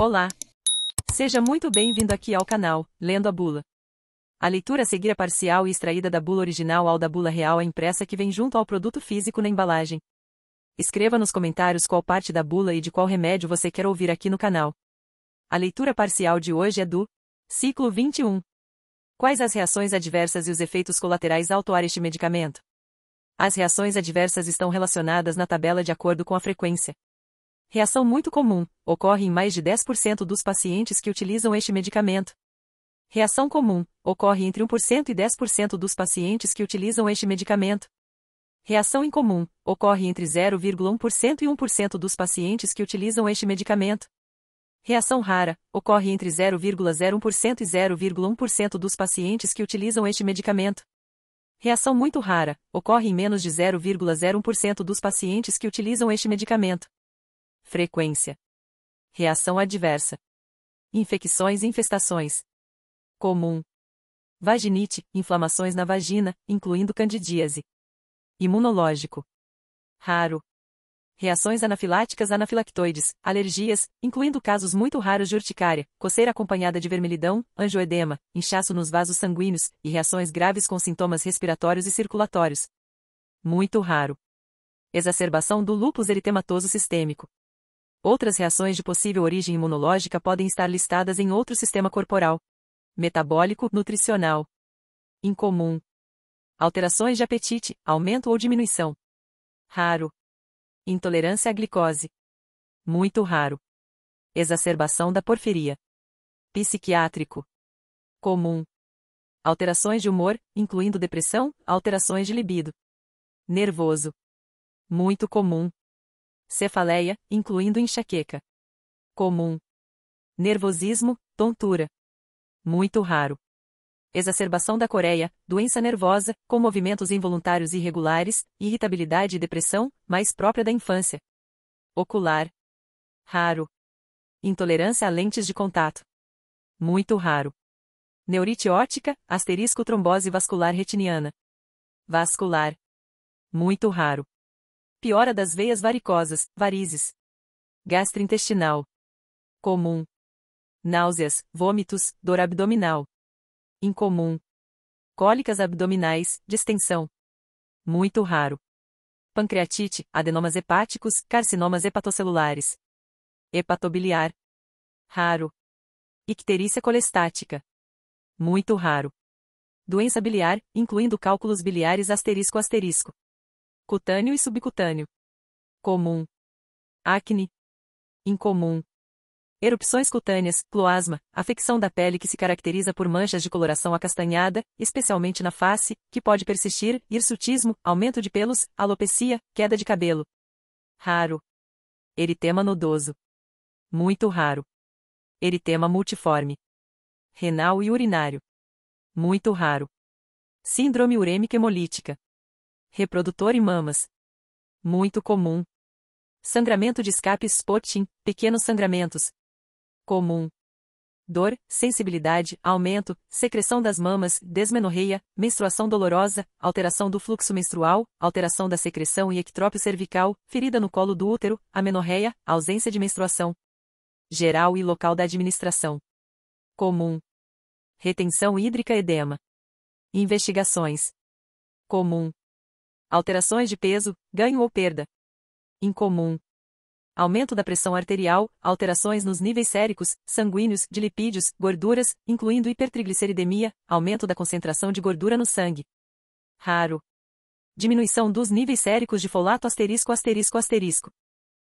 Olá! Seja muito bem-vindo aqui ao canal, Lendo a Bula. A leitura a seguir é parcial e extraída da bula original ao da bula real é impressa que vem junto ao produto físico na embalagem. Escreva nos comentários qual parte da bula e de qual remédio você quer ouvir aqui no canal. A leitura parcial de hoje é do Ciclo 21. Quais as reações adversas e os efeitos colaterais ao atuar este medicamento? As reações adversas estão relacionadas na tabela de acordo com a frequência, Reação muito comum, ocorre em mais de 10% dos pacientes que utilizam este medicamento. Reação comum, ocorre entre 1% e 10% dos pacientes que utilizam este medicamento. Reação incomum, ocorre entre 0,1% e 1% dos pacientes que utilizam este medicamento. Reação rara, ocorre entre 0,01% e 0,1% dos pacientes que utilizam este medicamento. Reação muito rara, ocorre em menos de 0,01% dos pacientes que utilizam este medicamento. Frequência. Reação adversa. Infecções e infestações. Comum. Vaginite, inflamações na vagina, incluindo candidíase. Imunológico. Raro. Reações anafiláticas anafilactoides, alergias, incluindo casos muito raros de urticária, coceira acompanhada de vermelhidão, angioedema, inchaço nos vasos sanguíneos e reações graves com sintomas respiratórios e circulatórios. Muito raro. Exacerbação do lúpus eritematoso sistêmico. Outras reações de possível origem imunológica podem estar listadas em outro sistema corporal. Metabólico, nutricional. Incomum. Alterações de apetite, aumento ou diminuição. Raro. Intolerância à glicose. Muito raro. Exacerbação da porfiria. Psiquiátrico. Comum. Alterações de humor, incluindo depressão, alterações de libido. Nervoso. Muito comum cefaleia, incluindo enxaqueca. Comum. Nervosismo, tontura. Muito raro. Exacerbação da coreia, doença nervosa, com movimentos involuntários irregulares, irritabilidade e depressão, mais própria da infância. Ocular. Raro. Intolerância a lentes de contato. Muito raro. Neurite ótica, asterisco trombose vascular retiniana. Vascular. Muito raro piora das veias varicosas, varizes. Gastrointestinal. Comum. Náuseas, vômitos, dor abdominal. Incomum. Cólicas abdominais, distensão. Muito raro. Pancreatite, adenomas hepáticos, carcinomas hepatocelulares. Hepatobiliar. Raro. Icterícia colestática. Muito raro. Doença biliar, incluindo cálculos biliares asterisco asterisco cutâneo e subcutâneo. Comum. Acne. Incomum. Erupções cutâneas, cloasma, afecção da pele que se caracteriza por manchas de coloração acastanhada, especialmente na face, que pode persistir, hirsutismo, aumento de pelos, alopecia, queda de cabelo. Raro. Eritema nodoso. Muito raro. Eritema multiforme. Renal e urinário. Muito raro. Síndrome urêmica hemolítica reprodutor e mamas. Muito comum. Sangramento de escape spotting, pequenos sangramentos. Comum. Dor, sensibilidade, aumento, secreção das mamas, desmenorreia, menstruação dolorosa, alteração do fluxo menstrual, alteração da secreção e ectrópio cervical, ferida no colo do útero, amenorreia, ausência de menstruação. Geral e local da administração. Comum. Retenção hídrica edema. Investigações. Comum alterações de peso, ganho ou perda. Incomum. Aumento da pressão arterial, alterações nos níveis séricos, sanguíneos, de lipídios, gorduras, incluindo hipertrigliceridemia, aumento da concentração de gordura no sangue. Raro. Diminuição dos níveis séricos de folato asterisco asterisco asterisco.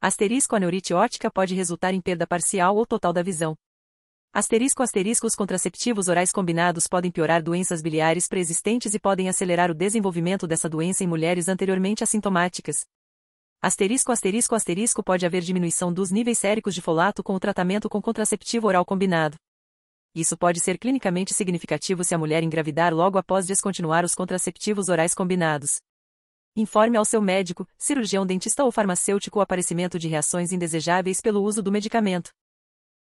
Asterisco aneurite ótica pode resultar em perda parcial ou total da visão. Asterisco asterisco os contraceptivos orais combinados podem piorar doenças biliares preexistentes e podem acelerar o desenvolvimento dessa doença em mulheres anteriormente assintomáticas. Asterisco asterisco asterisco pode haver diminuição dos níveis séricos de folato com o tratamento com contraceptivo oral combinado. Isso pode ser clinicamente significativo se a mulher engravidar logo após descontinuar os contraceptivos orais combinados. Informe ao seu médico, cirurgião dentista ou farmacêutico o aparecimento de reações indesejáveis pelo uso do medicamento.